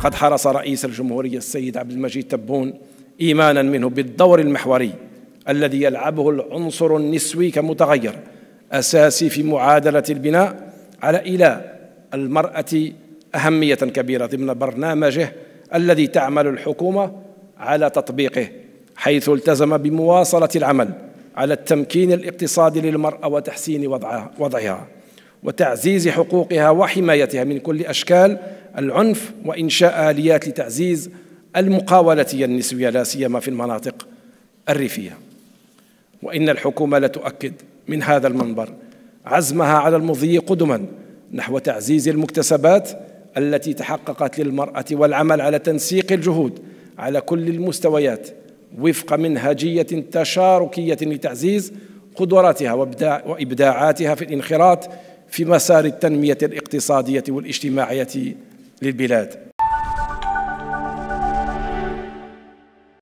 لقد حرص رئيس الجمهورية السيد عبد المجيد تبون إيمانا منه بالدور المحوري الذي يلعبه العنصر النسوي كمتغير أساسي في معادلة البناء على إلى المرأة أهمية كبيرة ضمن برنامجه الذي تعمل الحكومة على تطبيقه حيث التزم بمواصلة العمل على التمكين الاقتصادي للمرأة وتحسين وضعها وتعزيز حقوقها وحمايتها من كل أشكال العنف وإنشاء آليات لتعزيز المقاولة النسوية لا سيما في المناطق الريفية وإن الحكومة لتؤكد من هذا المنبر عزمها على المضي قدما نحو تعزيز المكتسبات التي تحققت للمرأة والعمل على تنسيق الجهود على كل المستويات وفق منهجية تشاركية لتعزيز قدراتها وإبداعاتها في الانخراط في مسار التنمية الاقتصادية والاجتماعية للبلاد